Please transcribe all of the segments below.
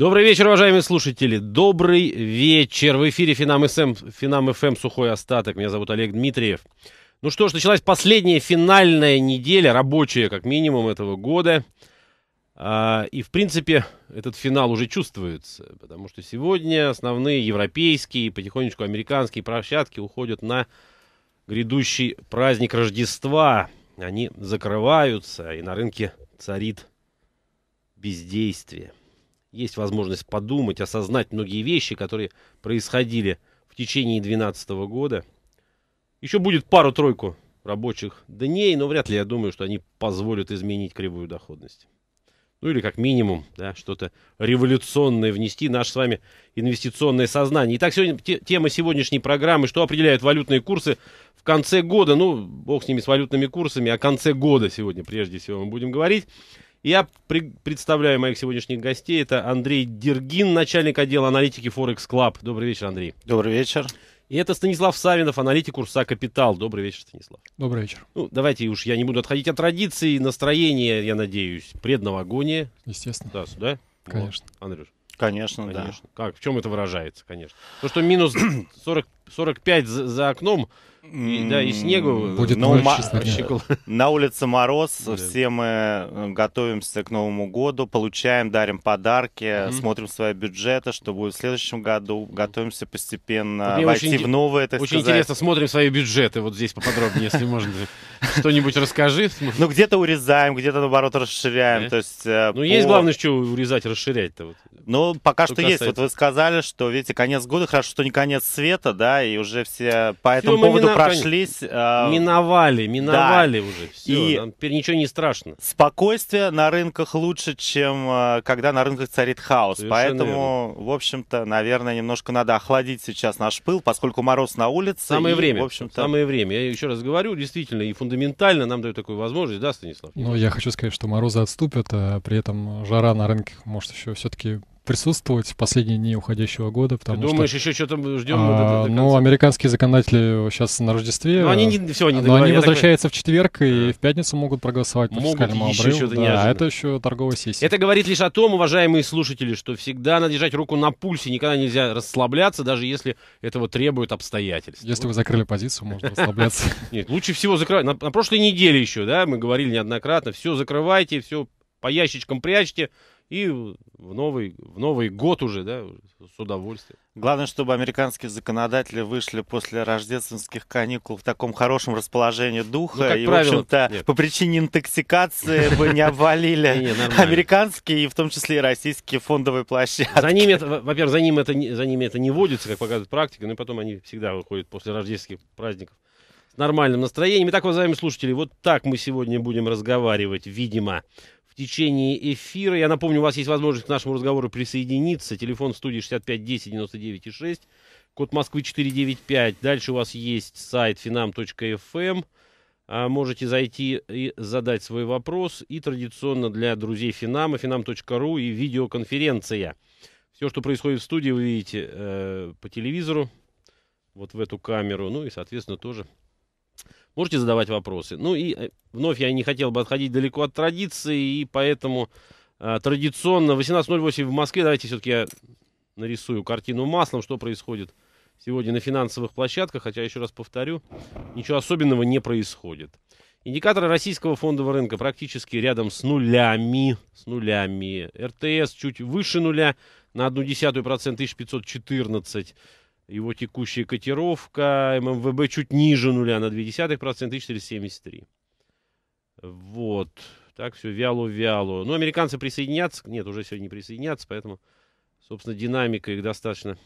Добрый вечер, уважаемые слушатели. Добрый вечер. В эфире Финам СМ, эм, Финам ФМ эм, Сухой Остаток. Меня зовут Олег Дмитриев. Ну что ж, началась последняя финальная неделя, рабочая как минимум этого года. А, и, в принципе, этот финал уже чувствуется, потому что сегодня основные европейские, потихонечку американские площадки уходят на грядущий праздник Рождества. Они закрываются, и на рынке царит бездействие есть возможность подумать, осознать многие вещи, которые происходили в течение 2012 года. Еще будет пару-тройку рабочих дней, но вряд ли я думаю, что они позволят изменить кривую доходность. Ну или как минимум, да, что-то революционное внести в наше с вами инвестиционное сознание. Итак, сегодня те, тема сегодняшней программы, что определяют валютные курсы в конце года. Ну, бог с ними, с валютными курсами, о конце года сегодня прежде всего мы будем говорить. Я при- представляю моих сегодняшних гостей. Это Андрей Дергин, начальник отдела аналитики Forex Club. Добрый вечер, Андрей. Добрый вечер. И это Станислав Савинов, аналитик курса «Капитал». Добрый вечер, Станислав. Добрый вечер. Ну, давайте уж я не буду отходить от традиции. Настроение, я надеюсь, предновогоднее. Естественно. Да, сюда. Конечно. Вот. Андрюш. Конечно, конечно, да. Как, в чем это выражается, конечно. То, что минус 40, 45 за, за окном, и, да, и снегу. Будет Но ночь, ма- На улице мороз, Блин. все мы э, готовимся к Новому году, получаем, дарим подарки, mm смотрим свои бюджеты, что будет в следующем году, готовимся постепенно Мне войти очень, в новое, так Очень сказать. интересно, смотрим свои бюджеты, вот здесь поподробнее, если можно. Что-нибудь расскажи. Ну, где-то урезаем, где-то, наоборот, расширяем. То есть, э, ну, есть главное, что урезать, расширять-то. Ну, пока что, что касается... есть. Вот вы сказали, что, видите, конец года, хорошо, что не конец света, да, и уже все по этому все, поводу мина... прошлись. Э... Миновали, миновали да. уже. Все, и нам теперь ничего не страшно. Спокойствие на рынках лучше, чем э, когда на рынках царит хаос. Совершенно Поэтому, верно. в общем-то, наверное, немножко надо охладить сейчас наш пыл, поскольку мороз на улице. Самое и, время. В общем-то... Самое время. Я еще раз говорю, действительно, и фундаментально нам дают такую возможность, да, Станислав? Ну, я хочу сказать, что морозы отступят, а при этом жара на рынке может еще все-таки присутствовать в последние дни уходящего года, потому Ты думаешь, что... еще что-то ждем? А, ну, американские законодатели сейчас на Рождестве. Но ну, они не, э, все, не но они возвращаются так... в четверг и в пятницу могут проголосовать по могут еще обрыву. Да, неожиданно. это еще торговая сессия. Это говорит лишь о том, уважаемые слушатели, что всегда надо держать руку на пульсе, никогда нельзя расслабляться, даже если этого требуют обстоятельства. Если вы закрыли позицию, можно расслабляться. Нет, лучше всего закрывать. На, на прошлой неделе еще, да, мы говорили неоднократно, все закрывайте, все по ящичкам прячьте, и в новый, в новый год уже, да, с удовольствием. Главное, чтобы американские законодатели вышли после рождественских каникул в таком хорошем расположении духа. Ну, и, правило, в общем-то, нет. по причине интоксикации бы не обвалили американские и в том числе и российские фондовые площадки. За ними, во-первых, за, ним это, за ними это не водится, как показывает практика, но ну потом они всегда выходят после рождественских праздников с нормальным настроением. Итак, уважаемые слушатели, вот так мы сегодня будем разговаривать, видимо, течение эфира. Я напомню, у вас есть возможность к нашему разговору присоединиться. Телефон студии 65 10 99 и 6. Код Москвы 495. Дальше у вас есть сайт finam.fm. Эм. А, можете зайти и задать свой вопрос. И традиционно для друзей Финама, finam.ru и видеоконференция. Все, что происходит в студии, вы видите э, по телевизору, вот в эту камеру, ну и, соответственно, тоже Можете задавать вопросы. Ну и э, вновь я не хотел бы отходить далеко от традиции, и поэтому э, традиционно 18.08 в Москве. Давайте все-таки я нарисую картину маслом, что происходит сегодня на финансовых площадках. Хотя, еще раз повторю, ничего особенного не происходит. Индикаторы российского фондового рынка практически рядом с нулями. С нулями. РТС чуть выше нуля на одну десятую процент 1514. Его текущая котировка ММВБ чуть ниже нуля на 0,2%, 1473. Вот. Так все вяло-вяло. но ну, американцы присоединятся. Нет, уже сегодня не присоединятся, поэтому, собственно, динамика их достаточно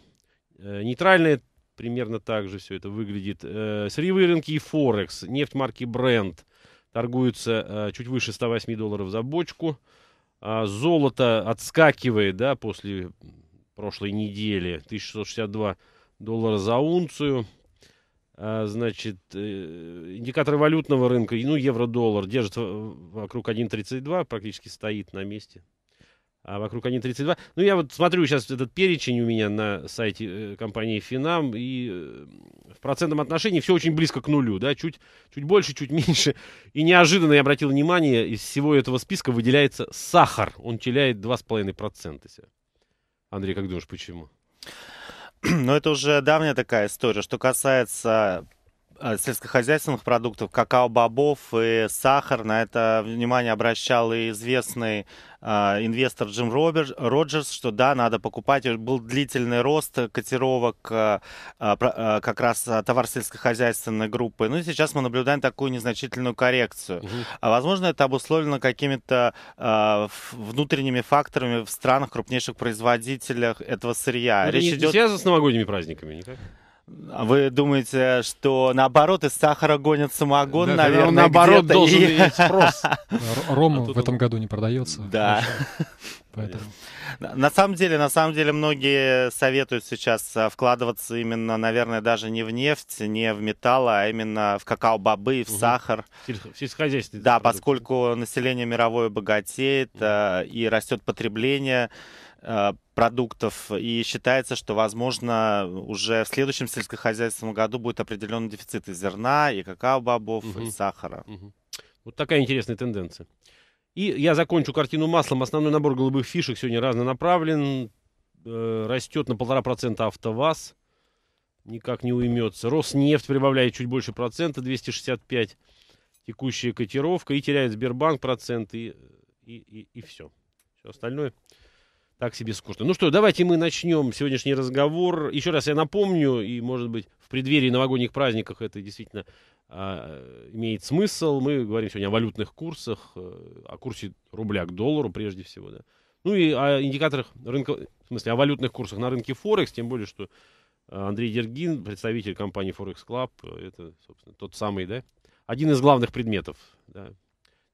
э, нейтральная. Примерно так же все это выглядит. Э, сырьевые рынки и Форекс. Нефть марки Brent торгуется э, чуть выше 108 долларов за бочку. А золото отскакивает, да, после прошлой недели. 1662 доллара за унцию. А, значит, э, индикаторы валютного рынка, ну, евро-доллар держит вокруг 1.32, практически стоит на месте. А вокруг 1.32. Ну, я вот смотрю сейчас этот перечень у меня на сайте э, компании Финам, и э, в процентном отношении все очень близко к нулю, да, чуть, чуть больше, чуть меньше. И неожиданно я обратил внимание, из всего этого списка выделяется сахар. Он теряет 2,5% себя. Андрей, как думаешь, почему? Но это уже давняя такая история. Что касается Э, сельскохозяйственных продуктов, какао-бобов и сахар. На это внимание обращал и известный э, инвестор Джим Роджерс, что да, надо покупать. Был длительный рост котировок э, как раз товар сельскохозяйственной группы. Ну и сейчас мы наблюдаем такую незначительную коррекцию. Угу. возможно, это обусловлено какими-то внутренними факторами в странах, крупнейших производителях этого сырья. Ну, это Речь не, идет... не связано с новогодними праздниками никак? А вы думаете, что наоборот из сахара гонят самогон, да, наверное, он наоборот должен и... спрос. Ром а в этом он... году не продается. Да. Поэтому... Понятно. На самом деле, на самом деле, многие советуют сейчас а, вкладываться именно, наверное, даже не в нефть, не в металлы, а именно в какао-бобы, в угу. сахар. Сельскохозяйственные. Да, продукты. поскольку население мировое богатеет угу. и растет потребление а, продуктов, и считается, что, возможно, уже в следующем сельскохозяйственном году будет определенный дефицит и зерна, и какао-бобов, угу. и сахара. Угу. Вот такая интересная тенденция. И я закончу картину маслом. Основной набор голубых фишек сегодня разнонаправлен. Э, растет на полтора процента АвтоВАЗ. Никак не уймется. Роснефть прибавляет чуть больше процента, 265. Текущая котировка. И теряет Сбербанк процент. И, и, и, и все. Все остальное так себе скучно. Ну что, давайте мы начнем сегодняшний разговор. Еще раз я напомню, и, может быть, в преддверии новогодних праздников это действительно а, имеет смысл. Мы говорим сегодня о валютных курсах, э, о курсе рубля к доллару прежде всего. Да. Ну и о индикаторах рынка, в смысле, о валютных курсах на рынке Форекс, тем более, что э, Андрей Дергин, представитель компании Forex Club, э, это, собственно, тот самый, да, один из главных предметов. Да.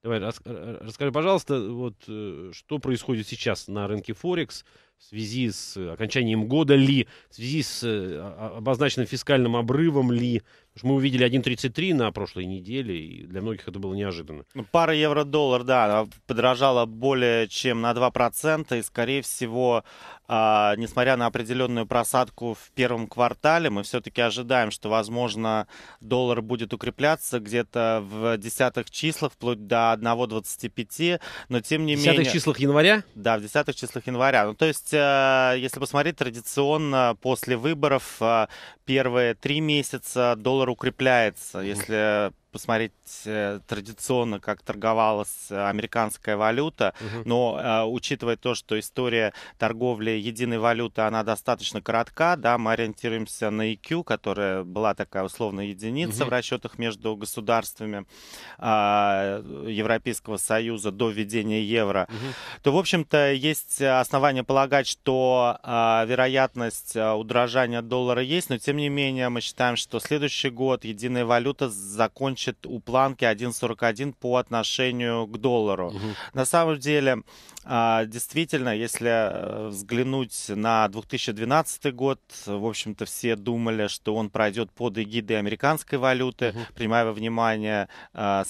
Давай, рас, расскажи, пожалуйста, вот, что происходит сейчас на рынке Форекс в связи с окончанием года ли, в связи с обозначенным фискальным обрывом ли, что Мы увидели 1.33 на прошлой неделе, и для многих это было неожиданно. Ну, пара евро-доллар, да, подорожала более чем на 2%, и, скорее всего, а, несмотря на определенную просадку в первом квартале, мы все-таки ожидаем, что, возможно, доллар будет укрепляться где-то в десятых числах, вплоть до 1.25, но тем не в менее... В десятых числах января? Да, в десятых числах января. Ну, то есть, э, если посмотреть, традиционно после выборов э, первые три месяца доллар доллар укрепляется. Если посмотреть э, традиционно, как торговалась э, американская валюта, угу. но э, учитывая то, что история торговли единой валюты, она достаточно коротка, да, мы ориентируемся на EQ, которая была такая условная единица угу. в расчетах между государствами Европейского Союза до введения евро, угу. то, в общем-то, есть основания полагать, что вероятность удорожания доллара есть, но, тем не менее, мы считаем, что следующий год единая валюта закончится значит, у планки 1.41 по отношению к доллару. Угу. На самом деле, а, действительно, если э, взглянуть на 2012 год, в общем-то, все думали, что он пройдет под эгидой американской валюты, угу. принимая во внимание а,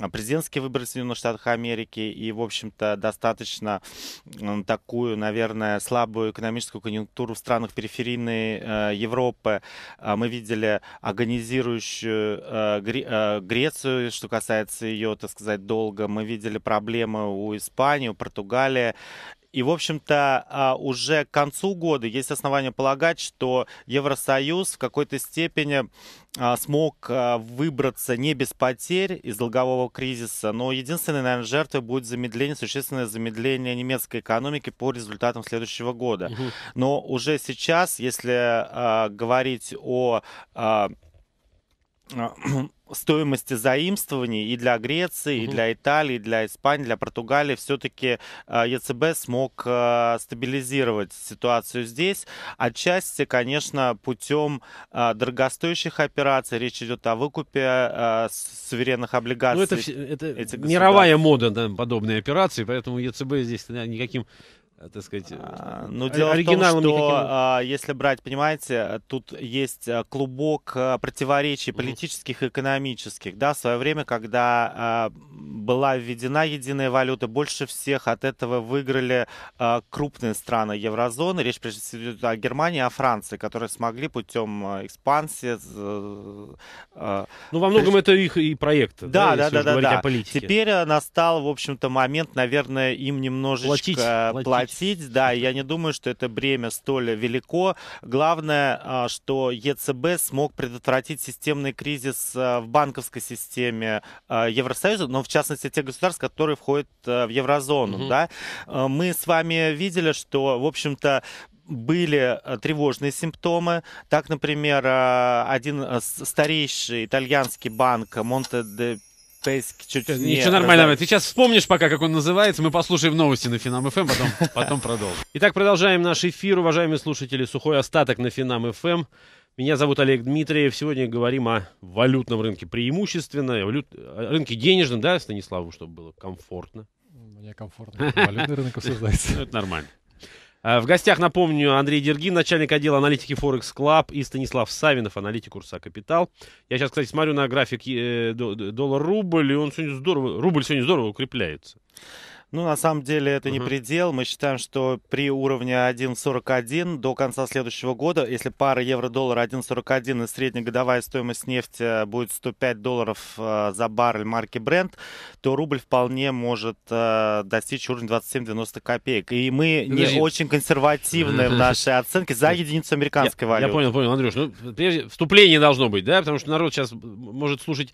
а, президентские выборы в Соединенных Штатах Америки и, в общем-то, достаточно такую, наверное, слабую экономическую конъюнктуру в странах периферийной э, Европы. А, мы видели агонизирующую э, э, Грецию, что касается ее, так сказать, долга. Мы видели проблемы у Испании, у Португалии. И, в общем-то, а, уже к концу года есть основания полагать, что Евросоюз в какой-то степени а, смог а, выбраться не без потерь из долгового кризиса, но единственной, наверное, жертвой будет замедление, существенное замедление немецкой экономики по результатам следующего года. Но уже сейчас, если говорить о а, стоимости заимствований и для Греции, угу. и для Италии, и для Испании, для Португалии все-таки ЕЦБ а, смог а, стабилизировать ситуацию здесь. Отчасти, конечно, путем дорогостоящих операций. Речь идет о выкупе суверенных облигаций. Ну, это это мировая мода на подобные операции, поэтому ЕЦБ здесь никаким Э, так сказать, э, а, э, ну, дело оригиналом в том, что а, если брать, понимаете, тут есть клубок противоречий политических и экономических. Да, в свое время, когда была введена единая валюта, больше всех от этого выиграли крупные страны еврозоны. Речь прежде всего идет о Германии, о Франции, которые смогли путем экспансии. ну, во многом прежде... это их и проект. Да, да, да, да. да, да. Теперь настал, в общем-то, момент, наверное, им немножечко платить. платить платить. Да, я не думаю, что это бремя столь велико. Главное, а, что ЕЦБ смог предотвратить системный кризис а, в банковской системе а, Евросоюза, но в частности тех государств, которые входят в еврозону. Угу. Да? Мы с вами видели, что, в общем-то, были тревожные симптомы. Так, например, один старейший итальянский банк Монте де Тейск, чуть Ничего нормального. Ты сейчас вспомнишь пока, как он называется. Мы послушаем новости на Финам ФМ, эм, потом, потом продолжим. Итак, продолжаем наш эфир, уважаемые слушатели. Сухой остаток на Финам ФМ. Эм. Меня зовут Олег Дмитриев. Сегодня говорим о валютном рынке преимущественно, валют... рынке денежном, да, Станиславу, чтобы было комфортно. Мне комфортно. Валютный рынок создается. Ну, это нормально. Э, в гостях, напомню, Андрей Дергин, начальник отдела аналитики Forex Club и Станислав Савинов, аналитик курса «Капитал». Я сейчас, кстати, смотрю на график э, доллар-рубль, и он сегодня здорово, рубль сегодня здорово укрепляется. Ну, на самом деле это угу. не предел. Мы считаем, что при уровне 1.41 до конца следующего года, если пара евро доллар 1.41 и среднегодовая стоимость нефти э, будет 105 долларов э, за баррель марки Brent, то рубль вполне может э, достичь уровня 27,90 копеек. И мы Подожди. не очень консервативны в нашей оценке за единицу американской валюты. Я понял, понял, Андрюш. Ну, прежде, вступление должно быть, да? Потому что народ сейчас может слушать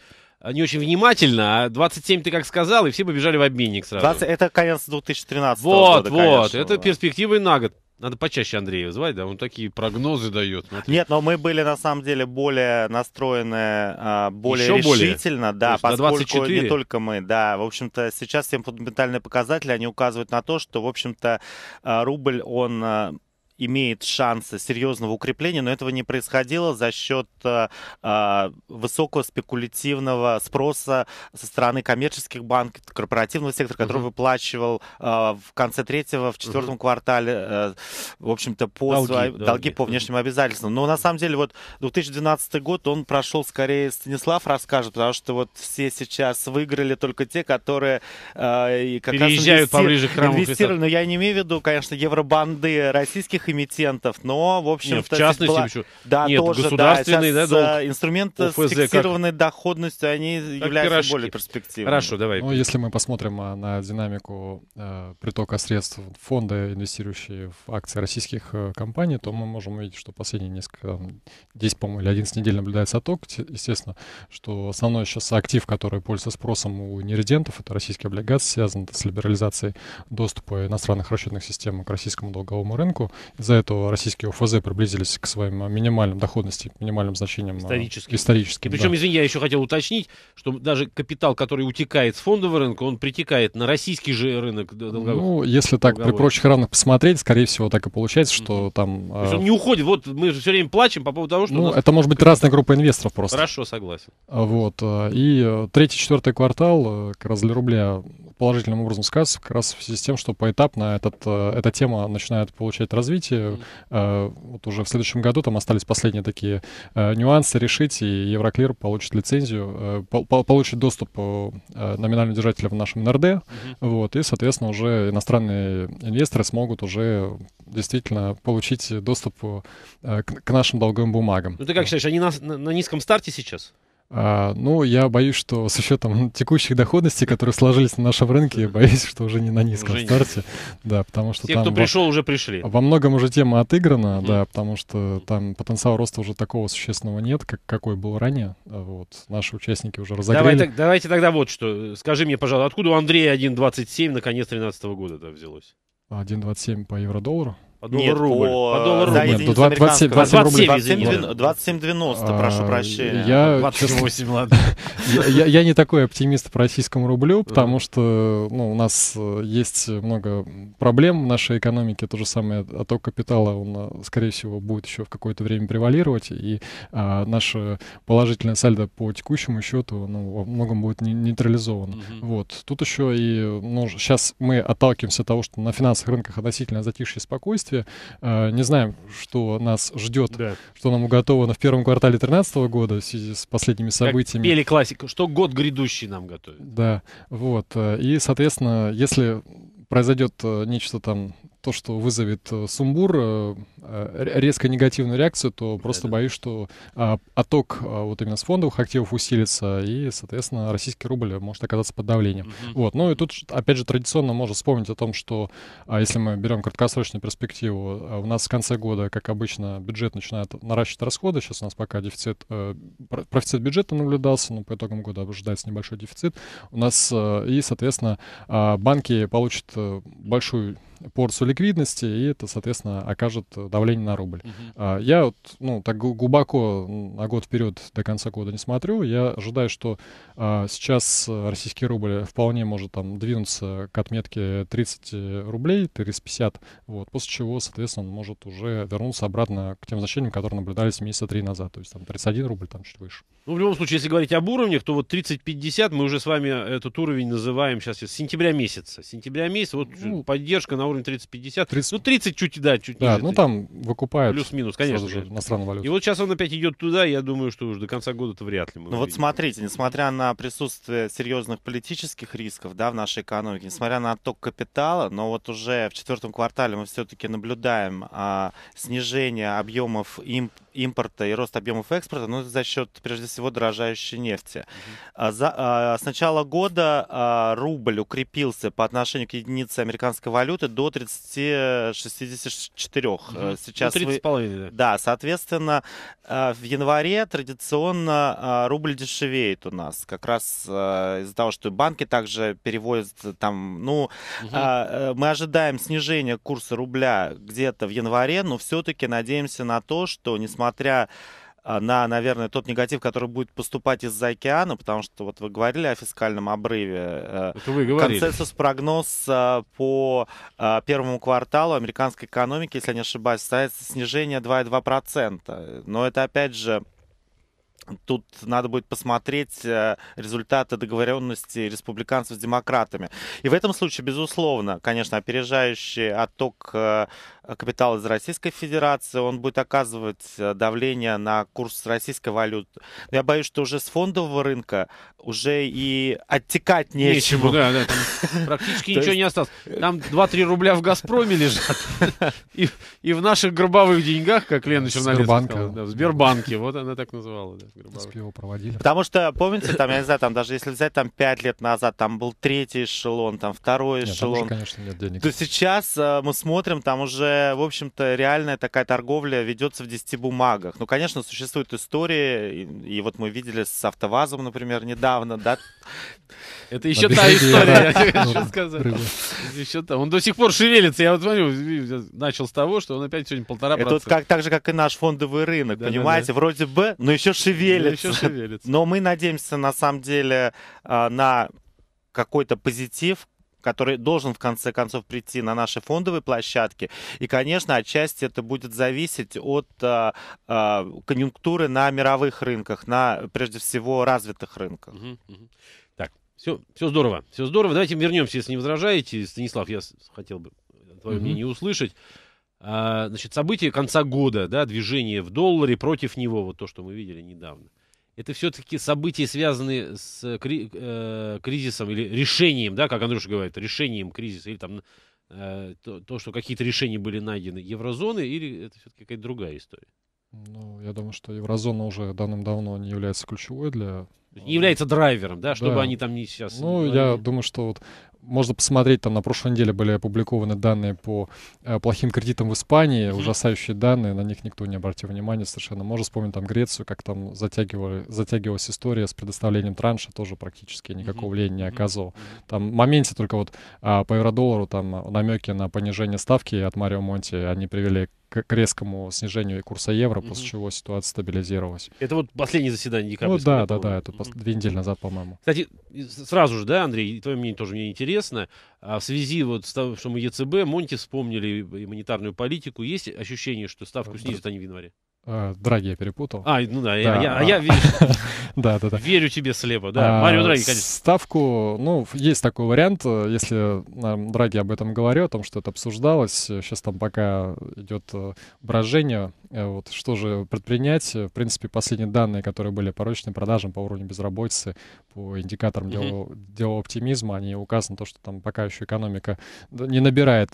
не очень внимательно, а 27 ты как сказал, и все побежали в обменник сразу. 20, это конец 2013 вот, года, Вот, вот, это перспективы на год. Надо почаще Андрея звать, да, он такие прогнозы дает. Смотри. Нет, но мы были на самом деле более настроены, а, более Еще решительно, более. да, То поскольку 24. не только мы, да, в общем-то сейчас всем фундаментальные показатели, они указывают на то, что, в общем-то, а, рубль, он а, имеет шансы серьезного укрепления, но этого не происходило за счет э, э высокого спекулятивного спроса со стороны коммерческих банков, корпоративного сектора, который угу. выплачивал э, в конце третьего, в четвертом угу. квартале, э, в общем-то, по долги, свои, долги. долги по внешним обязательствам. Но на самом деле вот 2012 год он прошел скорее Станислав расскажет, потому что вот все сейчас выиграли только те, которые э, как переезжают раз инвести... поближе к храму. Инвестировали, но я не имею в виду, конечно, евробанды российских других эмитентов, но, в общем... Нет, в частности, была... да, Нет, тоже, государственный да, да, долг. Э, инструменты ОФЗ, с фиксированной как... доходностью, они как являются пирожки. более перспективными. Хорошо, давай. Ну, если мы посмотрим а, на динамику э, притока средств фонда, инвестирующие в акции российских э, компаний, то мы можем увидеть, что последние несколько, 10, по-моему, или 11 недель наблюдается отток. Естественно, что основной сейчас актив, который пользуется спросом у нерезидентов, это российские облигации, связан с либерализацией доступа иностранных расчетных систем к российскому долговому рынку. Из-за этого российские УФЗ приблизились к своим минимальным доходности, к минимальным значениям. Э, историческим. историческим И причем, да. извини, я еще хотел уточнить, что даже капитал, который утекает с фондового рынка, он притекает на российский же рынок долговых. Ну, если так долговых. при прочих равных посмотреть, скорее всего, так и получается, что mm-hmm. там... То э, есть он не уходит, вот мы же все время плачем по поводу того, что... Ну, нас... это может быть разная группа инвесторов просто. Хорошо, согласен. А вот. Э, и третий, четвертый квартал как раз для рубля положительным образом сказывается как раз в связи с тем, что поэтапно этот, эта тема начинает получать развитие развития. Э, вот уже в следующем году там остались последние такие э, нюансы решить, и Евроклир получит лицензию, э, получит доступ номинального держателя в нашем НРД, вот, и, соответственно, уже иностранные инвесторы смогут уже действительно получить доступ к нашим долговым бумагам. Ну ты как считаешь, они на, на низком старте сейчас? А, ну, я боюсь, что с учетом текущих доходностей, которые сложились на нашем рынке, боюсь, что уже не на низком уже старте. Не. Да, потому что Те, там кто во... пришел, уже пришли. Во многом уже тема отыграна, угу. да, потому что там потенциал роста уже такого существенного нет, как какой был ранее. А вот, наши участники уже разогрели. Давай, так, давайте тогда вот что. Скажи мне, пожалуйста, откуда у Андрея 1.27 на конец 2013 года это взялось? 1.27 по евро-доллару. По доллару Нет, рубль. По, по доллару да, рубль. 27, 27, рублей. 27,90, 27, 90, прошу прощения. Я, 28, ладно. я, я, не такой оптимист по российскому рублю, потому что ну, у нас э, есть много проблем в нашей экономике. То же самое отток капитала, он, э, скорее всего, будет еще в какое-то время превалировать. И а, наше положительное сальдо по текущему счету ну, во многом будет не, нейтрализовано. Вот. Тут еще и... Ну, сейчас мы отталкиваемся от того, что на финансовых рынках относительно затишье спокойствие удовольствие. Э, не знаем, что нас ждет, да. что нам уготовано в первом квартале 2013 года в связи с последними событиями. Как классика, что год грядущий нам готовит. Да, вот. Э, и, соответственно, если произойдет э, нечто там то, что вызовет э, сумбур, э, э, резко негативную реакцию, то просто да, боюсь, что а, отток а, вот именно с фондовых активов усилится, и, соответственно, российский рубль может оказаться под давлением. Угу. Вот. Ну и тут, опять же, традиционно можно вспомнить о том, что а, если мы берем краткосрочную перспективу, у нас в конце года, как обычно, бюджет начинает наращивать расходы. Сейчас у нас пока дефицит, профицит бюджета наблюдался, но по итогам года ожидается небольшой дефицит. У нас и, соответственно, банки получат большую порцию ликвидности, и это, соответственно, окажет давление на рубль. Uh-huh. Я вот, ну, так глубоко на год вперед до конца года не смотрю. Я ожидаю, что а, сейчас российский рубль вполне может там двинуться к отметке 30 э, рублей, 350, вот, после чего, соответственно, он может уже вернуться обратно к тем значениям, которые наблюдались месяца три назад, то есть там 31 рубль, там чуть выше. Ну, в любом случае, если говорить об уровнях, то вот 30-50 мы уже с вами этот уровень называем сейчас с сентября месяца. С сентября месяца вот ну, поддержка на уровне 30-50. 30... Ну, 30 чуть, да, чуть да, ниже. ну там выкупают. Плюс-минус, конечно. Же иностранную валюту. И вот сейчас он опять идет туда, я думаю, что уже до конца года это вряд ли мы Ну вот смотрите, несмотря на присутствие серьезных политических рисков да, в нашей экономике, несмотря на отток капитала, но вот уже в четвертом квартале мы все-таки наблюдаем а, снижение объемов импорта импорта и рост объемов экспорта, но ну, за счет, прежде всего, дорожающей нефти. А за, а, с начала года а, рубль укрепился по отношению к единице американской валюты до 30-64. Э, ну, сейчас ну, 30 вы... да. соответственно, э, в январе традиционно рубль дешевеет у нас. Как раз э, из-за того, что банки также переводят там, ну, mm мы ожидаем снижения курса рубля где-то в январе, но все-таки надеемся на то, что, несмотря несмотря а, на, наверное, тот негатив, который будет поступать из-за океана, потому что вот вы говорили о фискальном обрыве. Э, это вы говорили. Консенсус прогноз а, по а, первому кварталу американской экономики, если я не ошибаюсь, ставится снижение 2,2%. Но это, опять же, Тут надо будет посмотреть э, результаты договоренности республиканцев с демократами. И в этом случае, безусловно, конечно, опережающий отток э, капитала из Российской Федерации, он будет оказывать э, давление на курс российской валюты. Но я боюсь, что уже с фондового рынка уже и оттекать нечему. Нечему, да, да. Там практически ничего не осталось. Там 2-3 рубля в «Газпроме» лежат. И в наших гробовых деньгах, как Лена Чернолецкая сказала. В Сбербанке, вот она так называла. Если его проводили. Потому что, помните, там, я не знаю, там даже если взять там 5 лет назад, там был третий эшелон, там второй нет, эшелон. Там уже, конечно, нет денег. То сейчас э, мы смотрим, там уже, в общем-то, реальная такая торговля ведется в 10 бумагах. Ну, конечно, существуют истории, и, и вот мы видели с АвтоВАЗом, например, недавно, да? Это еще та история, я хочу ну, сказать. Еще там. Он до сих пор шевелится. Я вот смотрю, начал с того, что он опять сегодня полтора процента. Это как так же, как и наш фондовый рынок, понимаете? Вроде бы, но еще шевелится шевелится. Еще шевелится. Но мы надеемся, на самом деле, а, на какой-то позитив, который должен в конце концов прийти на наши фондовые площадки. И, конечно, отчасти это будет зависеть от а, а, конъюнктуры на мировых рынках, на прежде всего развитых рынках. Угу, угу. Так, все, все здорово, все здорово. Давайте вернемся, если не возражаете, Станислав, я хотел бы твое угу. мнение услышать. А, значит, события конца года, да, движение в долларе против него, вот то, что мы видели недавно. Это все-таки события, связанные с кри- э, кризисом или решением, да, как Андрюша говорит, решением кризиса или там э, то, то, что какие-то решения были найдены еврозоны, или это все-таки какая-то другая история? Ну, я думаю, что еврозона уже давным-давно не является ключевой для... Не является драйвером, да, э, чтобы да. они там не сейчас... Ну, я думаю, что вот можно посмотреть, там на прошлой неделе были опубликованы данные по э, плохим кредитам в Испании, mm-hmm. ужасающие данные, на них никто не обратил внимания совершенно. Можно вспомнить там Грецию, как там затягивали, затягивалась история с предоставлением транша, тоже практически никакого mm-hmm. влияния не оказывал. Mm-hmm. Там в моменте только вот э, по евро-доллару там намеки на понижение ставки от Марио Монти, они привели к к, резкому снижению курса евро, угу. после чего ситуация стабилизировалась. Это вот последнее заседание декабря. Ну да, да, да, это угу. две недели назад, по-моему. Кстати, сразу же, да, Андрей, твое мнение тоже мне интересно. А в связи вот с тем, что мы ЕЦБ, Монти вспомнили и монетарную политику, есть ощущение, что ставку э, снизят они в январе? Э, Драги я перепутал. А, ну да, да я, а а. я, я верю, да, да, да. верю тебе слепо, да. А, Марио Драги, конечно. Ставку, ну, есть такой вариант, э, если наверное, Драги об этом говорил, о том, что это обсуждалось, сейчас э, там пока идет э, брожение, вот что же предпринять. В принципе, последние данные, которые были по ручным продажам, по уровню безработицы, по индикаторам mm дела, оптимизма, они указаны на то, что там пока еще экономика не набирает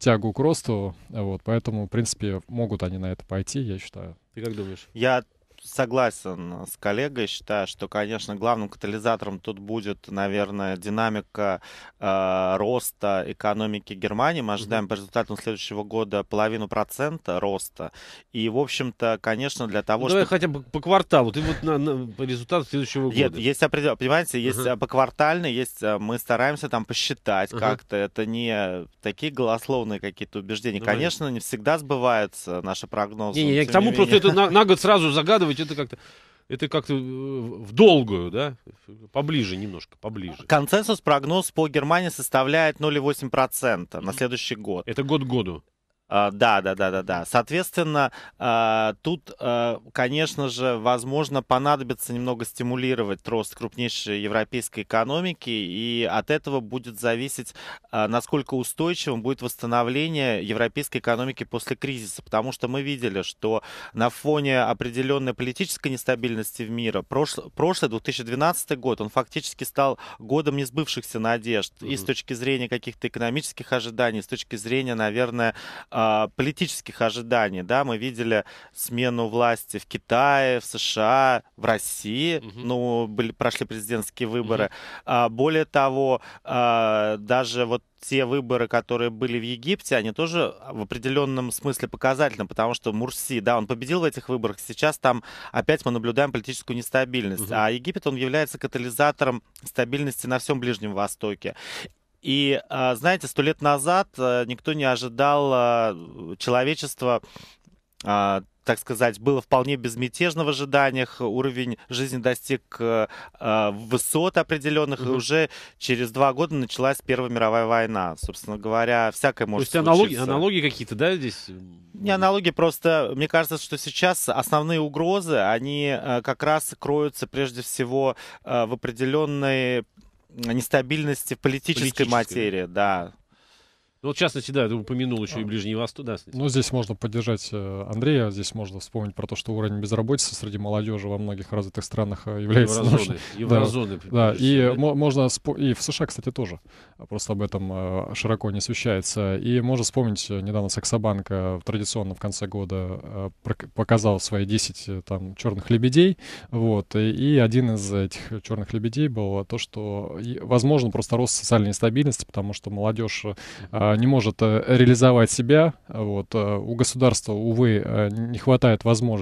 тягу к росту. Вот, поэтому, в принципе, могут они на это пойти, я считаю. Ты как думаешь? Я согласен с коллегой, считаю, что, конечно, главным катализатором тут будет, наверное, динамика э, роста экономики Германии. Мы ожидаем по результатам следующего года половину процента роста. И, в общем-то, конечно, для того, чтобы... Ну, давай хотя бы по кварталу. Ты вот на, на, по результату следующего года. Нет, есть определенные, понимаете, есть uh-huh. А, по квартально, есть а, мы стараемся там посчитать uh-huh. как-то. Это не такие голословные какие-то убеждения. Давай. Конечно, не всегда сбываются наши прогнозы. Не, не, я к тому не просто это на, на год сразу загадывать быть, это как-то это как-то э, в долгую, да? Поближе немножко, поближе. Консенсус прогноз по Германии составляет 0,8% на следующий год. Это год к году. Да, да, да, да, да. Соответственно, тут, конечно же, возможно, понадобится немного стимулировать рост крупнейшей европейской экономики, и от этого будет зависеть, насколько устойчивым будет восстановление европейской экономики после кризиса, потому что мы видели, что на фоне определенной политической нестабильности в мире прошлый 2012 год, он фактически стал годом несбывшихся надежд mm-hmm. и с точки зрения каких-то экономических ожиданий, и с точки зрения, наверное, а, политических ожиданий, да, мы видели смену власти в Китае, в США, в России, угу. ну, были, прошли президентские выборы. Угу. Более того, а, даже вот те выборы, которые были в Египте, они тоже в определенном смысле показательны, потому что Мурси, да, он победил в этих выборах, сейчас там опять мы наблюдаем политическую нестабильность, угу. а Египет, он является катализатором стабильности на всем Ближнем Востоке. И, а, знаете, сто лет назад а, никто не ожидал а, человечества так сказать, было вполне безмятежно в ожиданиях, уровень жизни достиг э, высот определенных, угу. и уже через два года началась Первая мировая война. Собственно говоря, всякое может То есть случиться. аналогии, аналогии какие-то, да, здесь? Не аналогии, просто мне кажется, что сейчас основные угрозы, они э, как раз кроются прежде всего э, в определенной нестабильности в политической, политической. материи, да. Ну, вот, в частности, да, ты упомянул еще и а. Ближний Восток. Да, ну, здесь можно поддержать э, Андрея, здесь можно вспомнить про то, что уровень безработицы среди молодежи во многих развитых странах э, является... Еврозоны. Еврозоны. Да, да. и да? можно... И в США, кстати, тоже. Просто об этом э, широко не освещается. И можно вспомнить, недавно Саксобанк традиционно в конце года показал свои 10 там черных лебедей. Вот. И один из этих черных лебедей был то, что, возможно, просто рост социальной нестабильности, потому что молодежь не может э, реализовать себя. Вот. Э, у государства, увы, э, не хватает возможностей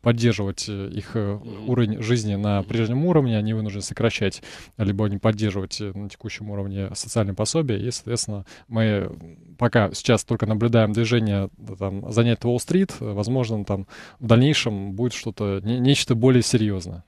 поддерживать их уровень жизни на прежнем уровне. Они вынуждены сокращать, либо не поддерживать на текущем уровне социальные пособия. И, соответственно, мы пока сейчас только наблюдаем движение там, занять Уолл-стрит. Возможно, там в дальнейшем будет что-то, нечто более серьезное.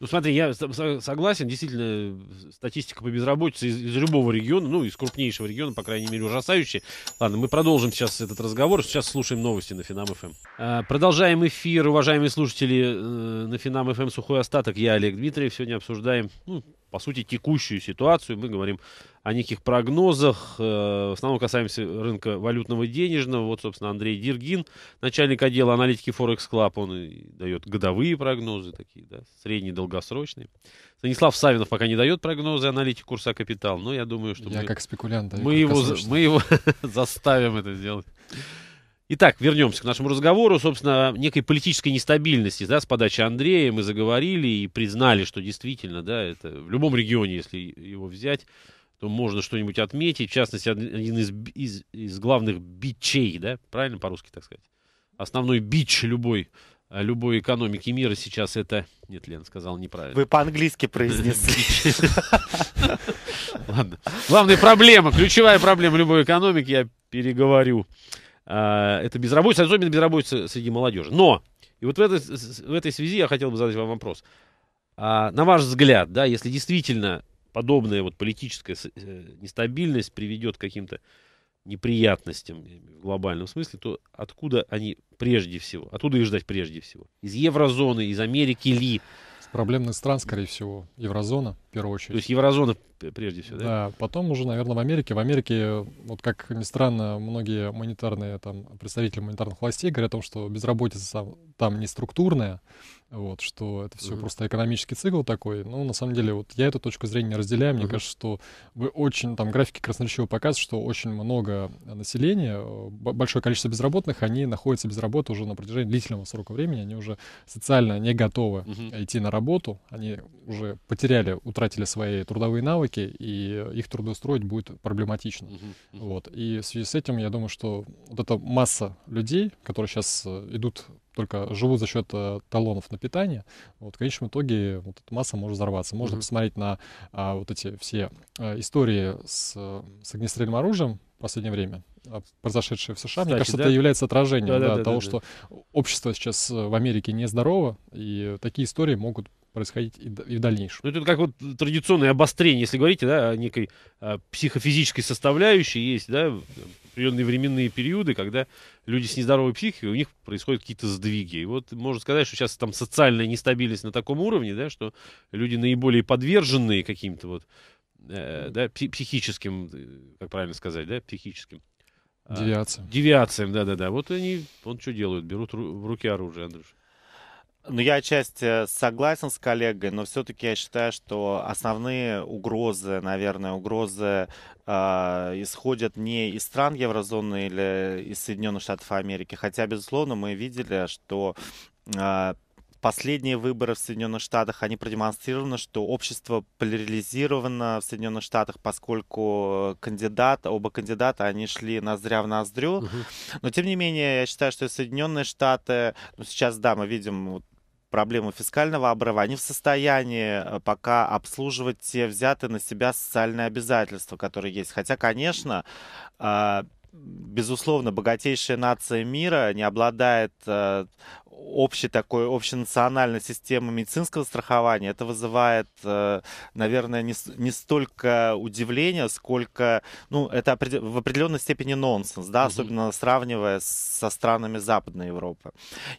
Ну, смотри, я согласен, действительно, статистика по безработице из, из любого региона, ну, из крупнейшего региона, по крайней мере, крайней мере, ужасающие. Ладно, мы продолжим сейчас этот разговор. Сейчас слушаем новости на Финам ФМ. Эм. Э, продолжаем эфир, уважаемые слушатели. Э, на Финам ФМ эм сухой остаток. Я Олег Дмитриев. Сегодня обсуждаем, ну, по сути, текущую ситуацию. Мы говорим о неких прогнозах. Э, в основном касаемся рынка валютного и денежного. Вот, собственно, Андрей Диргин, начальник отдела аналитики Forex Club, он дает годовые прогнозы такие, да, средние, долгосрочные. Станислав Савинов пока не дает прогнозы аналитики курса капитал, но я думаю, что я мы, как спекулянт мы его, мы его заставим это сделать. Итак, вернемся к нашему разговору, собственно, некой политической нестабильности, да, с подачи Андрея мы заговорили и признали, что действительно, да, это в любом регионе, если его взять, то можно что-нибудь отметить. В частности, один из, из, из главных бичей, да, правильно по-русски так сказать? Основной бич любой э, любой экономики мира сейчас это... Нет, Лен, сказал неправильно. Вы по-английски произнесли. Ладно. Главная проблема, ключевая проблема любой экономики, я переговорю. А, это безработица, особенно безработица среди молодежи. Но, и вот в этой, в этой связи я хотел бы задать вам вопрос. А, на ваш взгляд, да, если действительно подобная вот политическая э, нестабильность приведет к каким-то неприятностям э, в глобальном смысле, то откуда они прежде всего? Откуда их ждать прежде всего. Из еврозоны, из Америки ли? С проблемных стран, скорее всего, еврозона в первую очередь. То есть еврозона прежде всего, да? Да, потом уже, наверное, в Америке. В Америке, вот как ни странно, многие монетарные, там, представители монетарных властей говорят о том, что безработица там не структурная, вот, что это все uh-huh. просто экономический цикл такой. Ну, на самом деле, вот я эту точку зрения разделяю. Мне uh-huh. кажется, что вы очень, там, графики красноречиво показывают, что очень много населения, большое количество безработных, они находятся без работы уже на протяжении длительного срока времени, они уже социально не готовы uh-huh. идти на работу, они уже потеряли, утратили утратили свои трудовые навыки, и их трудоустроить будет проблематично. Uh-huh. Вот. И в связи с этим, я думаю, что вот эта масса людей, которые сейчас э, идут только живут за счет э, талонов на питание, вот в конечном итоге вот эта масса может взорваться. Можно mm-hmm. посмотреть на а, вот эти все а, истории с, э, с огнестрельным оружием в последнее время. А, произошедшее в США, Кстати, мне кажется, да? это является отражением да, да, да, того, да, что общество сейчас в Америке нездорово, и такие истории могут происходить и, и в дальнейшем. Ну, это как вот традиционное обострение, если говорите, да, о некой о а, психофизической составляющей есть, да, определенные временные периоды, когда люди с нездоровой психикой, у них происходят какие-то сдвиги. И вот можно сказать, что сейчас там социальная нестабильность на таком уровне, да, что люди наиболее подверженные каким-то вот, э, да, психическим, э, как правильно сказать, да, психическим а, девиациям. Девиациям, да-да-да. Вот они, он что делают? Берут в руки оружие, Андрюш. Ну, я отчасти э, согласен с коллегой, но все-таки я считаю, что основные угрозы, наверное, угрозы э, исходят не из стран еврозоны или из Соединенных Штатов Америки. Хотя, безусловно, мы видели, что э, последние выборы в Соединенных Штатах, они продемонстрированы, что общество поляризировано в Соединенных Штатах, поскольку кандидат, оба кандидата, они шли ноздря в ноздрю. Угу. Но, тем не менее, я считаю, что Соединенные Штаты, ну, сейчас, да, мы видим проблему фискального обрыва, они в состоянии э, пока обслуживать те взятые на себя социальные обязательства, которые есть. Хотя, конечно, э, безусловно, богатейшая нация мира не обладает э, общей такой общенациональной системы медицинского страхования, это вызывает, э, наверное, не, не столько удивление, сколько, ну, это в определенной степени нонсенс, да, угу. особенно сравнивая со странами Западной Европы.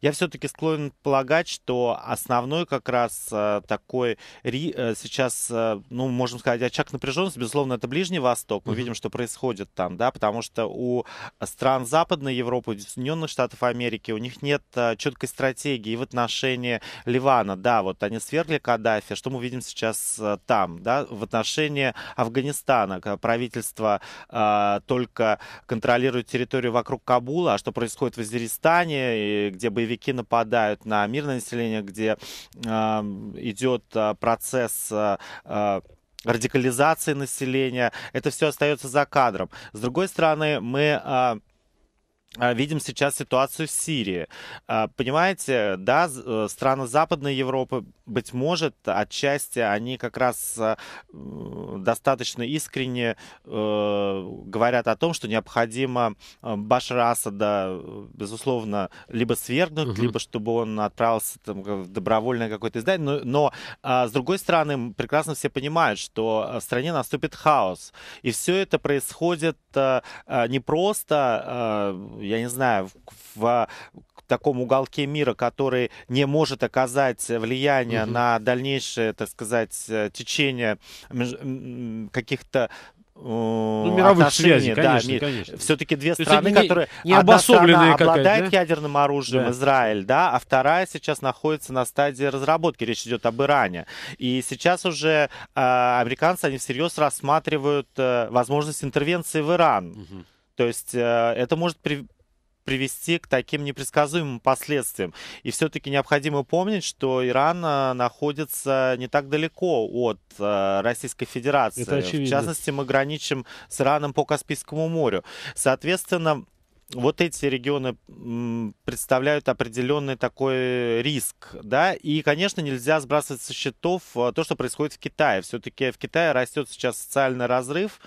Я все-таки склонен полагать, что основной как раз э, такой э, сейчас, ну, можем сказать, очаг напряженности, безусловно, это Ближний Восток. Мы угу. видим, что происходит там, да, потому что у стран Западной Европы, Соединенных Штатов Америки, у них нет четкой стратегии в отношении Ливана. Да, вот они свергли Каддафи. Что мы видим сейчас э, там? Да? В отношении Афганистана. Правительство э, только контролирует территорию вокруг Кабула. А что происходит в Азеристане, где боевики нападают на мирное население, где эм, э, идет процесс... Э, э, радикализации населения. Это все остается за кадром. С другой стороны, мы э, а, видим сейчас ситуацию в Сирии. А, понимаете, да, э, страны Западной Европы, быть может, отчасти они как раз э, достаточно искренне э, говорят о том, что необходимо Башара Асада, безусловно, либо свергнуть, угу. либо чтобы он отправился там, в добровольное какое-то издание. Но, но, а, с другой стороны, прекрасно все понимают, что в стране наступит хаос. И все это происходит не просто я не знаю, в, а, таком уголке мира, который не может оказать влияние угу. на дальнейшее, так сказать, э, течение каких-то ну, мировых отношения, связей, конечно, да, конечно. Все-таки две То страны, не, которые не одна страна обладает да? ядерным оружием, да. Израиль, да, а вторая сейчас находится на стадии разработки, речь идет об Иране. И сейчас уже э, американцы, они всерьез рассматривают э, возможность интервенции в Иран. Угу. То есть э, это может при привести к таким непредсказуемым последствиям. И все-таки необходимо помнить, что Иран э, находится не так далеко от э, Российской Федерации. В частности, мы граничим с Ираном по Каспийскому морю. Соответственно, вот эти регионы представляют определенный такой риск, да, и, конечно, нельзя сбрасывать со счетов а, то, что происходит в Китае. Все-таки в Китае растет сейчас социальный разрыв,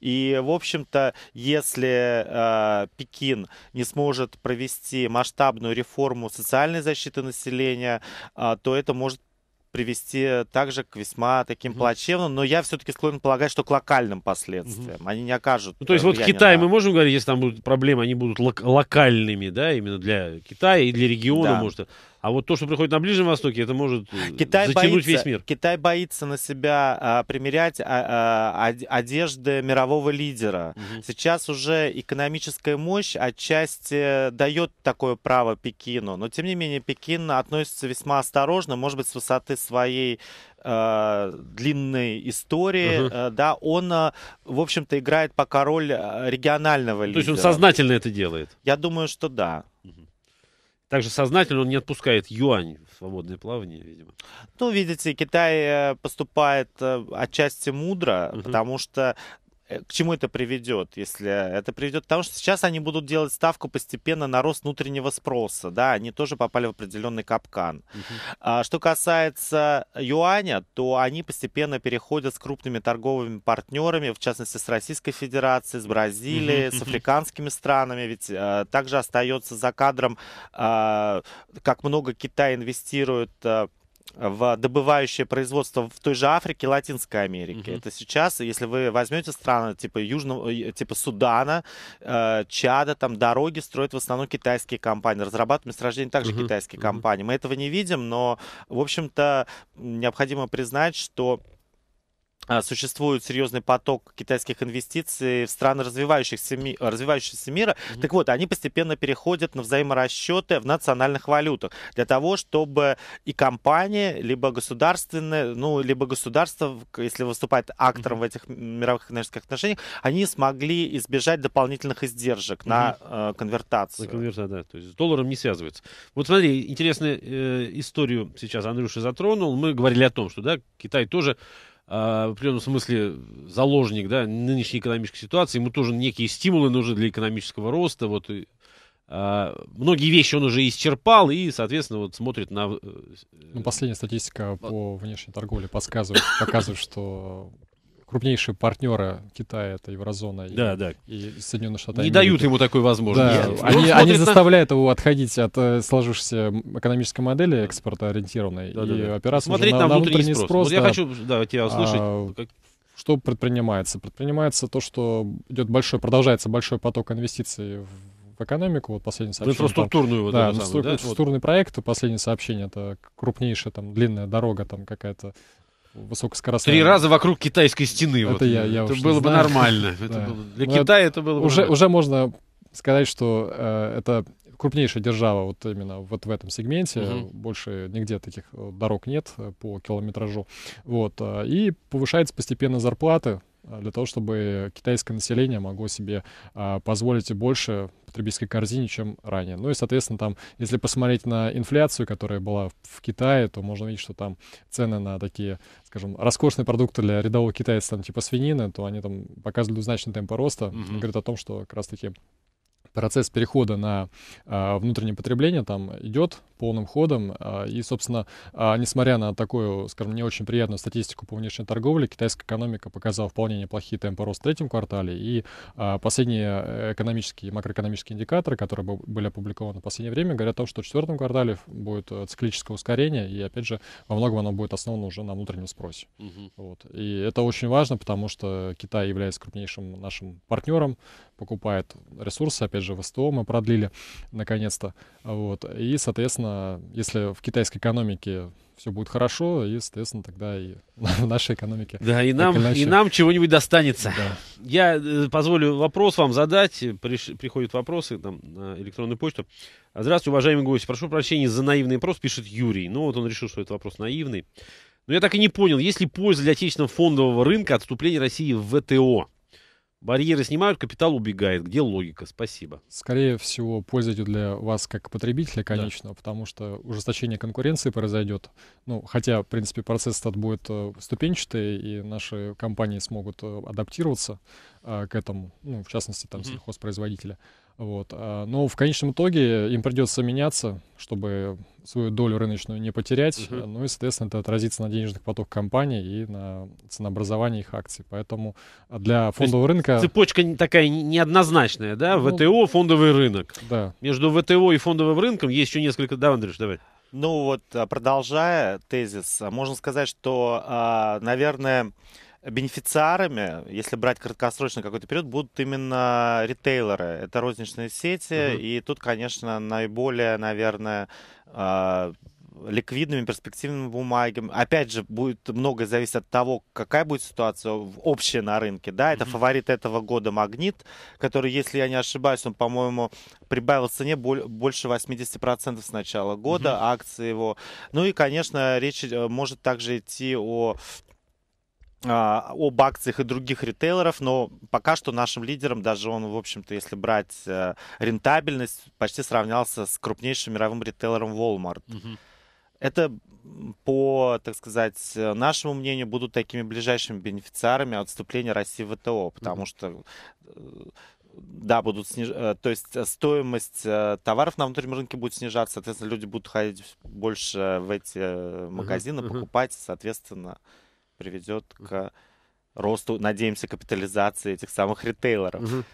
и, в общем-то, если э, Пекин не сможет провести масштабную реформу социальной защиты населения, э, то это может привести также к весьма таким mm-hmm. плачевным, но я все-таки склонен полагать, что к локальным последствиям. Mm-hmm. Они не окажут. Ну, то есть э, вот Китай на... мы можем говорить, если там будут проблемы, они будут лок- локальными, да, именно для Китая и для региона, да. может. А вот то, что приходит на Ближнем Востоке, это может э, Китай затянуть боится, весь мир. Китай боится на себя а, примерять а, а, одежды мирового лидера. Угу. Сейчас уже экономическая мощь отчасти дает такое право Пекину, но тем не менее Пекин относится весьма осторожно, может быть, с высоты своей а, длинной истории, uh да, он, а, в общем-то, играет пока роль а, регионального лидера. То есть он сознательно это делает? Я думаю, что да. uh также сознательно он не отпускает юань в свободное плавание, видимо. Ну, видите, Китай э, поступает э, отчасти мудро, угу. потому что Э, к чему это приведет, если э, это приведет к тому, что сейчас они будут делать ставку постепенно на рост внутреннего спроса, да, они тоже попали в определенный капкан. Uh-huh. А, что касается юаня, то они постепенно переходят с крупными торговыми партнерами, в частности с Российской Федерацией, с Бразилией, uh-huh. с африканскими странами, ведь а, также остается за кадром, а, как много Китай инвестирует а, в добывающее производство в той же Африке, Латинской Америке. Uh -huh. Это сейчас, если вы возьмете страны типа Южного, э, типа Судана, э, Чада, там дороги строят в основном китайские компании, разрабатывают месторождения также Uh -huh. китайские Uh -huh. компании. Мы этого не видим, но, в общем-то, необходимо признать, что а, существует серьезный поток китайских инвестиций в страны развивающихся, ми развивающегося мира. Mm-hmm. Так вот, они постепенно переходят на взаиморасчеты в национальных валютах для того, чтобы и компании, либо государственные, ну, либо государство, если выступает актором mm-hmm. в этих мировых экономических отношениях, они смогли избежать дополнительных издержек mm-hmm. на э, конвертацию. На конвертацию, да. То есть с долларом не связывается. Вот смотри, интересную э, историю сейчас Андрюша затронул. Мы говорили о том, что да, Китай тоже а, в определенном смысле заложник да, нынешней экономической ситуации, ему тоже некие стимулы нужны для экономического роста. Вот, и, а, многие вещи он уже исчерпал и, соответственно, вот смотрит на... Э, ну, последняя статистика по внешней торговле подсказывает, показывает, что крупнейшие партнеры Китая, это Еврозона и, да. и Соединенные Штаты. Не Америки. дают ему такой возможности. Да. Они, ну, они на... заставляют его отходить от э, сложившейся экономической модели экспортоориентированной да, да, и да. опираться Смотреть на, на внутренний, внутренний спрос. спрос вот да, я хочу да, тебя услышать. А, как... Что предпринимается? Предпринимается то, что идет большой, продолжается большой поток инвестиций в в экономику, вот последнее сообщение. В инфраструктурную, там, вот, да, инфраструктурный да? проект, последнее сообщение, это крупнейшая там длинная дорога там какая-то высокоскоростная. Три раза вокруг китайской стены. Это вот. я, я Это было бы нормально. Ну, это было... Для Но Китая это было уже, нормально. уже можно сказать, что э, это крупнейшая держава вот именно вот в этом сегменте. Угу. Больше нигде таких э, дорог нет э, по километражу. Вот. Э, и повышается постепенно зарплаты Э, для того, чтобы китайское население могло себе э, позволить и больше потребительской корзине, чем ранее. Ну и, соответственно, там, если посмотреть на инфляцию, которая была в Китае, то можно видеть, что там цены на такие, скажем, роскошные продукты для рядового китайца, там, типа свинины, то они там показывали двузначные темпы роста. Mm-hmm. Говорит о том, что как раз-таки процесс перехода на а, внутреннее потребление там идет полным ходом. А, и, собственно, а, несмотря на такую, скажем, не очень приятную статистику по внешней торговле, китайская экономика показала вполне неплохие темпы роста в третьем квартале. И последние э, экономические, макроэкономические индикаторы, которые были опубликованы в последнее время, говорят о том, что в четвертом квартале будет э, циклическое ускорение, и, опять же, во многом оно будет основано уже на внутреннем спросе. Угу. Вот. И это очень важно, потому что Китай является крупнейшим нашим партнером, покупает ресурсы, опять же, в СТО мы продлили наконец-то, вот, и, соответственно, если в китайской экономике все будет хорошо, и, соответственно, тогда и в нашей экономике. Да, и нам, иначе... и нам чего-нибудь достанется. Да. Я э, позволю вопрос вам задать. Приш... Приходят вопросы там, на электронную почту. Здравствуйте, уважаемый гость. Прошу прощения за наивный вопрос, пишет Юрий. Ну, вот он решил, что этот вопрос наивный. Но я так и не понял, есть ли польза для отечественного фондового рынка отступления России в ВТО? Барьеры снимают, капитал убегает. Где логика? Спасибо. Скорее всего, пользуйте для вас как потребителя, конечно, да. потому что ужесточение конкуренции произойдет. Ну, хотя, в принципе, процесс этот будет э, ступенчатый, и наши компании смогут э, адаптироваться э, к этому, ну, в частности, там, mm-hmm. сельхозпроизводителя. Вот. А, но в конечном итоге им придется меняться, чтобы свою долю рыночную не потерять. Uh-huh. Ну и, соответственно, это отразится на денежных потоках компании и на ценообразовании их акций. Поэтому для фондового рынка... Цепочка такая неоднозначная, да? Ну, ВТО, фондовый рынок. Да. Между ВТО и фондовым рынком есть еще несколько... Да, Андрюш, давай. Ну вот, а, продолжая тезис, а, можно сказать, что, наверное, бенефициарами, если брать краткосрочно какой-то период, будут именно ритейлеры. Это розничные сети, угу. и тут, конечно, наиболее, наверное, а, ликвидными перспективными бумагами. Опять же, будет многое зависеть от того, какая будет ситуация общая на рынке. Да, это mm-hmm. фаворит этого года Магнит, который, если я не ошибаюсь, он, по-моему, прибавил в цене больше 80% с начала года, mm-hmm. акции его. Ну и, конечно, речь э, может также идти о а, об акциях и других ритейлеров, но пока что нашим лидером, даже он, в общем-то, если брать э, рентабельность, почти сравнялся с крупнейшим мировым ритейлером Walmart. Это по, так сказать, нашему мнению, будут такими ближайшими бенефициарами отступления России в ВТО, потому что э, да, будут сниж... Э, то есть стоимость товаров на внутреннем рынке будет снижаться, соответственно, люди будут ходить больше в эти магазины, mm-hmm. покупать, соответственно, приведет к росту, надеемся, капитализации этих самых ритейлеров. Угу.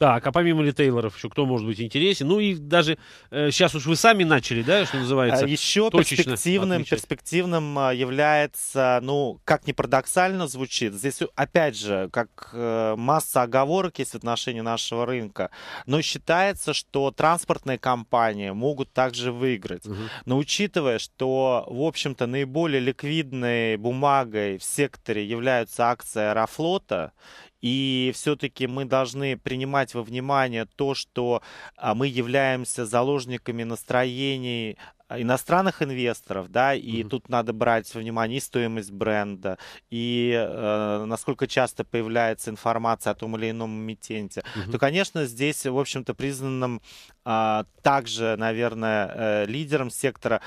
Так, а помимо ритейлеров еще кто может быть интересен? Ну и даже э, сейчас уж вы сами начали, да, что называется? А, еще перспективным, отмечать. перспективным а, является, ну, как ни парадоксально звучит, здесь опять же, как э, масса оговорок есть в отношении нашего рынка, но считается, что транспортные компании могут также выиграть. Угу. Но учитывая, что, в общем-то, наиболее ликвидной бумагой в секторе являются акции Аэрофлота и все-таки мы должны принимать во внимание то, что а, мы являемся заложниками настроений а, иностранных инвесторов, да, и mm-hmm. тут надо брать во внимание и стоимость бренда, и э, насколько часто появляется информация о том или ином эмитенте, mm-hmm. то, конечно, здесь, в общем-то, признанным э, также, наверное, э, лидером сектора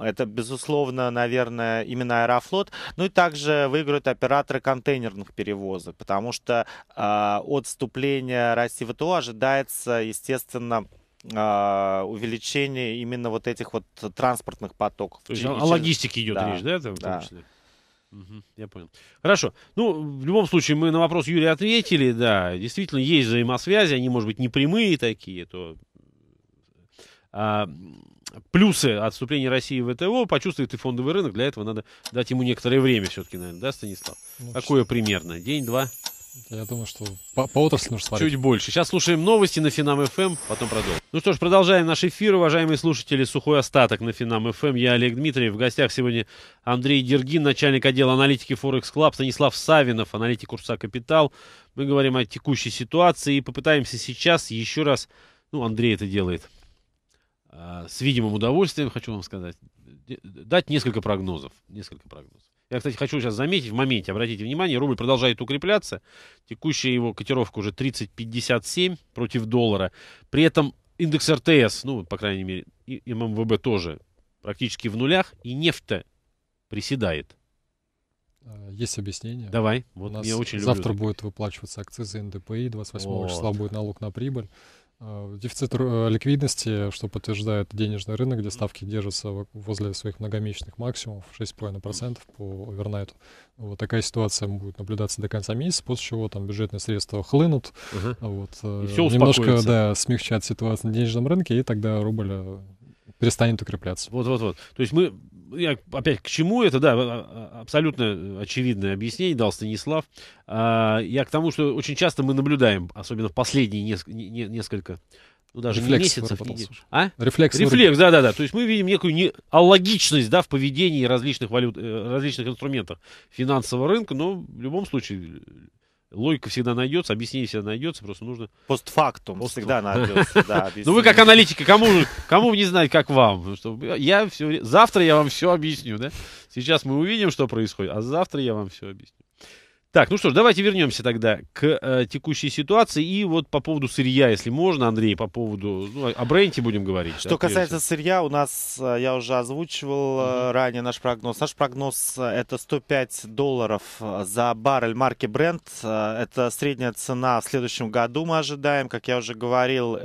это, безусловно, наверное, именно Аэрофлот. Ну и также выиграют операторы контейнерных перевозок, потому что э, а, от России в ТО ожидается, естественно, а, увеличение именно вот этих вот транспортных потоков. То есть Через... о логистике идет да, речь, да, там, в да. том числе? Угу, я понял. Хорошо. Ну, в любом случае, мы на вопрос Юрия ответили, да. Действительно, есть взаимосвязи, они, может быть, не прямые такие, то... А, плюсы отступления России в ВТО почувствует и фондовый рынок. Для этого надо дать ему некоторое время все-таки, наверное, да, Станислав? Ну, Какое что... примерно? День-два? Я думаю, что по, по отрасли нужно смотреть. Чуть больше. Сейчас слушаем новости на Финам ФМ, потом продолжим. Ну что ж, продолжаем наш эфир, уважаемые слушатели. Сухой остаток на Финам ФМ. Я Олег Дмитриев. В гостях сегодня Андрей Дергин, начальник отдела аналитики Форекс Клаб, Станислав Савинов, аналитик курса Капитал. Мы говорим о текущей ситуации и попытаемся сейчас еще раз, ну, Андрей это делает, а, с видимым удовольствием, хочу вам сказать, дать несколько прогнозов. Несколько прогнозов. Я, кстати, хочу сейчас заметить, в моменте, обратите внимание, рубль продолжает укрепляться. Текущая его котировка уже 30.57 против доллара. При этом индекс РТС, ну, по крайней мере, и ММВБ тоже практически в нулях, и нефть приседает. А, есть объяснение. Давай. Вот У нас я очень завтра люблю. будет выплачиваться акцизы НДПИ, 28 вот. числа будет налог на прибыль. Э, дефицит э, ликвидности, что подтверждает денежный рынок, где ставки держатся возле своих многомесячных максимумов 6,5% по овернайту. Ну, вот такая ситуация будет наблюдаться до конца месяца, после чего там бюджетные средства хлынут. Угу. Вот, э, и все немножко да, смягчат ситуацию на денежном рынке, и тогда рубль перестанет укрепляться. Вот-вот-вот. То есть мы я опять к чему это, да, а, а, абсолютно э, очевидное объяснение дал Станислав. А, я к тому, что очень часто мы наблюдаем, особенно в последние несколько ну, даже Рефлекс не месяцев, А? Рефлекс. Рефлекс, да-да-да. То есть мы видим некую не... алогичность да, в поведении различных валют, э, различных инструментов финансового рынка, но в любом случае Логика всегда найдется, объяснение всегда найдется, просто нужно... Постфактум, Постфактум. всегда найдется, да, Ну вы как аналитики, кому, кому не знать, как вам? Я все... Завтра я вам все объясню, да? Сейчас мы увидим, что происходит, а завтра я вам все объясню. Так, ну что ж, давайте вернемся тогда к э, текущей ситуации. И вот по поводу сырья, если можно, Андрей, по поводу... Ну, о бренде будем говорить. Что отверстие. касается сырья, у нас, э, я уже озвучивал угу. ранее наш прогноз. Наш прогноз э, это 105 долларов за баррель марки бренд. Это средняя цена в следующем году мы ожидаем. Как я уже говорил,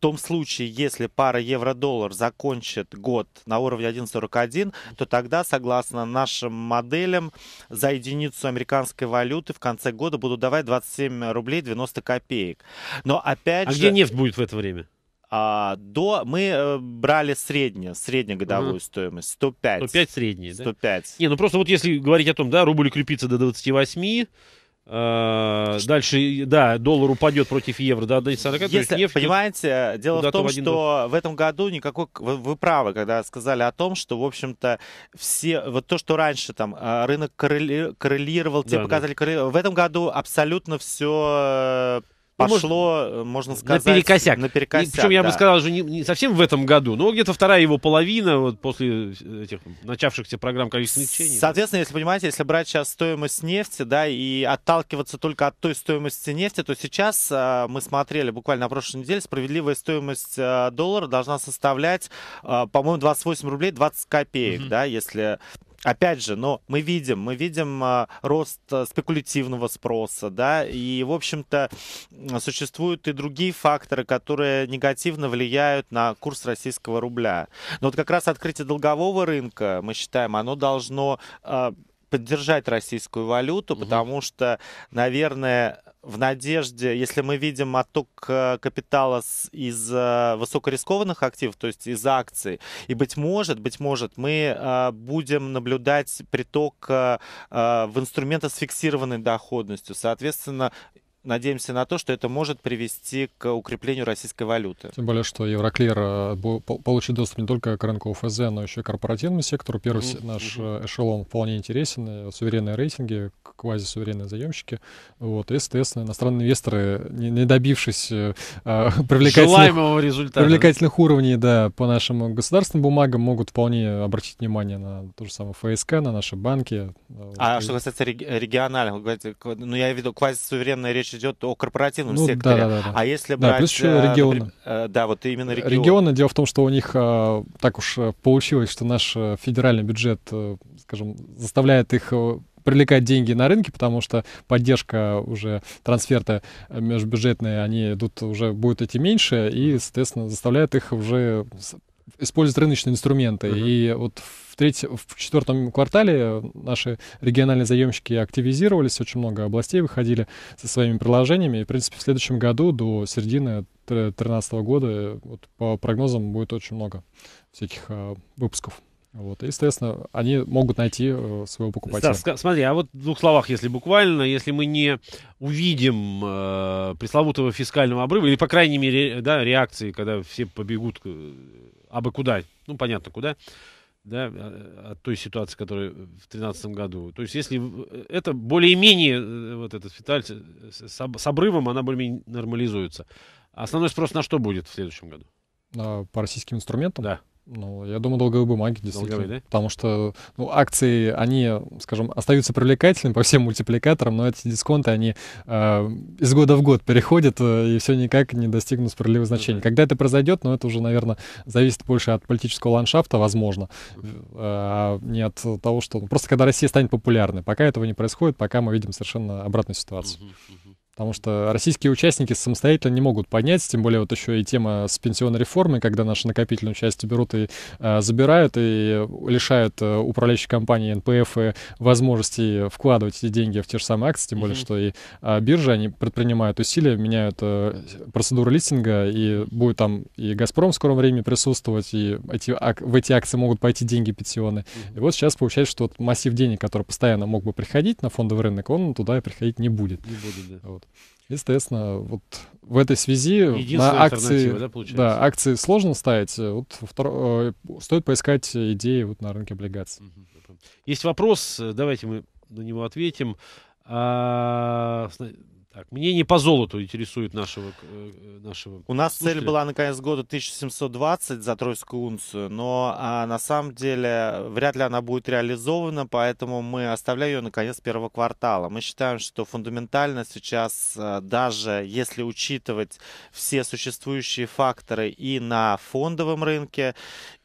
том случае, если пара евро-доллар закончит год на уровне 1.41, то тогда, согласно нашим моделям, за единицу американской валюты в конце года будут давать 27 рублей 90 копеек. Но опять а же... где нефть будет в это время? а, до мы э, брали среднюю, среднегодовую угу. стоимость 105. 105 средний, 105. Да? Не, ну просто вот если говорить о том, да, рубль крепится до 28, Э, дальше, да, доллар упадет против евро до 1,40. Если, нефть понимаете, дело в том, в что в этом году никакой... Вы, вы правы, когда сказали о том, что, в общем-то, все... Вот то, что раньше там э, рынок коррелировал, те да, показатели да. коррелировали. В этом году абсолютно все э, ну, пошло, э, можно сказать... Наперекосяк. Наперекосяк, и, Причем да. я бы сказал, что не, не совсем в этом году, но где-то вторая его половина вот после э, этих начавшихся программ количественных течений. Соответственно, если понимаете, если брать сейчас стоимость нефти, да, и отталкиваться только от той стоимости нефти, то сейчас э, мы смотрели буквально на прошлой неделе, справедливая стоимость э, доллара должна составлять, э, по-моему, 28 рублей 20 копеек, угу. да, если опять же, но мы видим, мы видим а, рост а, спекулятивного спроса, да, и, в общем-то, существуют и другие факторы, которые негативно влияют на курс российского рубля. Но вот как раз открытие долгового рынка, мы считаем, оно должно а, поддержать российскую валюту, угу. потому что, наверное, в надежде, если мы видим отток э, капитала из э, высокорискованных активов, то есть из акций, и, быть может, быть может, мы э, будем наблюдать приток в инструменты с фиксированной доходностью. Соответственно, надеемся на то, что это может привести к укреплению российской валюты. Тем более, что Евроклир э, получит доступ не только к рынку ОФЗ, но еще и корпоративному сектору. Первый mm-hmm. наш э, эшелон вполне интересен. Э, суверенные рейтинги, квазисуверенные заемщики. Вот. И, соответственно, иностранные инвесторы, не, не добившись э, привлекательных, результата. привлекательных уровней да, по нашим государственным бумагам, могут вполне обратить внимание на то же самое ФСК, на наши банки. А вот. что касается регионального, ну я видел квазисуверенная речь речь идет о корпоративном ну, секторе. Да, да, да, а если брать... Да, плюс еще э, регионы. Э, да, вот именно регионы. Регионы, дело в том, что у них э, так уж получилось, что наш федеральный бюджет, скажем, заставляет их привлекать деньги на рынке, потому что поддержка уже трансферта межбюджетные, они идут уже, будут эти меньше, и, соответственно, заставляет их уже используют рыночные инструменты. Uh-huh. И вот в, третьем, в четвертом квартале наши региональные заемщики активизировались, очень много областей выходили со своими приложениями. И, в принципе, в следующем году до середины 2013 года э, вот, по прогнозам будет очень много всяких а, выпусков. Вот, и, естественно, они могут найти э, своего покупателя. Да, смотри, а вот в двух словах, если буквально, если мы не увидим э, пресловутого фискального обрыва, или, по крайней мере, да, реакции, когда все побегут э, абы бы куда, ну, понятно, куда, да, э, от той ситуации, которая в 2013 году. То есть, если э, это более-менее, э, вот этот фиталь с, с обрывом, она более-менее нормализуется. Основной спрос на что будет в следующем году? По российским инструментам? Да. Ну, я думаю, долговые бумаги, действительно. Долговые, да? Потому что ну, акции, они, скажем, остаются привлекательными по всем мультипликаторам, но эти дисконты, они э, из года в год переходят э, и все никак не достигнут справедливых значений. Да. Когда это произойдет, ну, это уже, наверное, зависит больше от политического ландшафта, возможно, э, а не от того, что... Ну, просто когда Россия станет популярной. Пока этого не происходит, пока мы видим совершенно обратную ситуацию. Uh-huh, Потому что российские участники самостоятельно не могут понять, тем более вот еще и тема с пенсионной реформой, когда наши накопительную часть берут и э, забирают, и лишают э, управляющей компании НПФ возможности вкладывать эти деньги в те же самые акции, тем более, mm-hmm. что и э, биржи, они предпринимают усилия, меняют э, процедуру листинга, и будет там и «Газпром» в скором времени присутствовать, и эти, ак- в эти акции могут пойти деньги пенсионные. Mm-hmm. И вот сейчас получается, что вот массив денег, который постоянно мог бы приходить на фондовый рынок, он туда и приходить не будет. Не будет, да. Вот. Естественно, вот в этой связи на акции, да, да, акции сложно ставить. Э, вот втор... Э, стоит поискать идеи вот на рынке облигаций. Есть вопрос, э, давайте мы на него ответим. А, так, мнение по золоту интересует нашего... Э, э, нашего У нас слушателя. цель была на конец года 1720 за тройскую унцию, но а, на самом деле вряд ли она будет реализована, поэтому мы оставляем ее на конец первого квартала. Мы считаем, что фундаментально сейчас, э, даже если учитывать все существующие факторы и на фондовом рынке,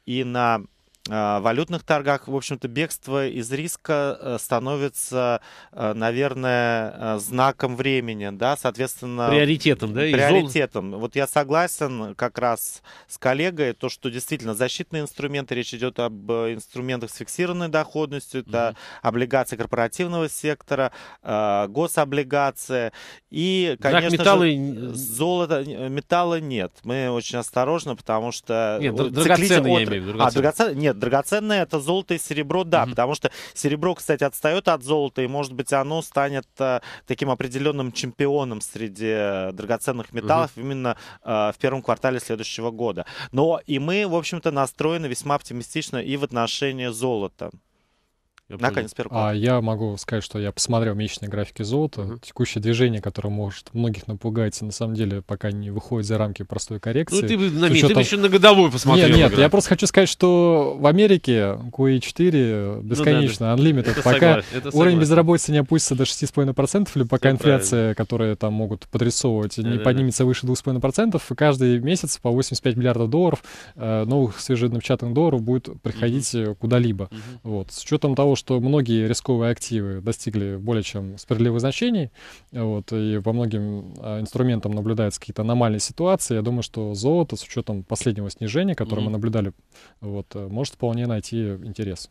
и на Э, валютных торгах, в общем-то, бегство из риска э, становится, э, наверное, знаком времени, да, соответственно... Приоритетом, да? Приоритетом. Вот я согласен как раз с коллегой, то, что действительно защитные инструменты, речь идет об инструментах с фиксированной доходностью, это mm-hmm. облигации корпоративного сектора, гособлигации и, конечно так, металлы... же, золото, металла нет. Мы очень осторожно, потому что... Нет, драгоценные, отр... я имею в виду, А, драгоценные, нет, драгоценное это золото и серебро, да, угу. потому что серебро, кстати, отстает от золота, и, может быть, оно станет э, таким определенным чемпионом среди драгоценных металлов угу. именно э, в первом квартале следующего года. Но и мы, в общем-то, настроены весьма оптимистично и в отношении золота. Я Наконец, первый А я могу сказать, что я посмотрел месячные графики золота. Угу. Текущее движение, которое может многих напугать, на самом деле пока не выходит за рамки простой коррекции. Ну, ты бы на, учетом... ты бы еще на годовую посмотрел. Нет, нет, я просто хочу сказать, что в Америке QE4 ну бесконечно, ну, да, unlimited. Это пока согласен, это уровень согласен. безработицы не опустится до 6,5%, или пока это инфляция, правильно. которая там могут подрисовывать, да, не да, поднимется да. выше 2,5%, и каждый месяц по 85 миллиардов долларов э, новых свежих свеженапечатанных долларов будет приходить угу. куда-либо. Угу. Вот. С учетом того, что многие рисковые активы достигли более чем справедливых значений, вот, и по многим а, инструментам наблюдаются какие-то аномальные ситуации, я думаю, что золото с учетом последнего снижения, которое mm-hmm. мы наблюдали, вот, э, может вполне найти интерес.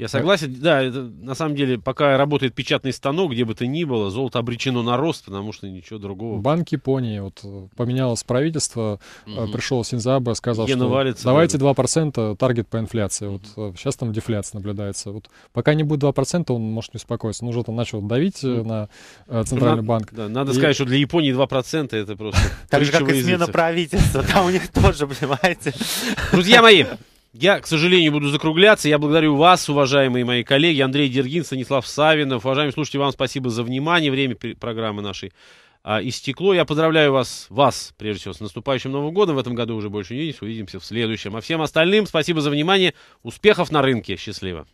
Я согласен, да, это, на самом деле, пока работает печатный станок, где бы то ни было, золото обречено на рост, потому что ничего другого. Банк Японии, вот э, поменялось правительство, угу. пришел Синзаба, сказал, Гена что валится, давайте да. 2% таргет по инфляции, угу. вот сейчас э, там дефляция наблюдается. Вот пока не будет 2%, он может не успокоиться, он уже там начал давить угу. на центральный надо, банк. Да, надо и... сказать, что для Японии 2% это просто... Так же, как и смена правительства, там у них тоже, понимаете. Друзья мои, я, к сожалению, буду закругляться. Я благодарю вас, уважаемые мои коллеги, Андрей Дергин, Станислав Савинов. Уважаемые слушатели, вам спасибо за внимание. Время программы нашей а, истекло. Я поздравляю вас, вас, прежде всего, с наступающим Новым годом. В этом году уже больше не увидимся. Увидимся в следующем. А всем остальным спасибо за внимание. Успехов на рынке. Счастливо.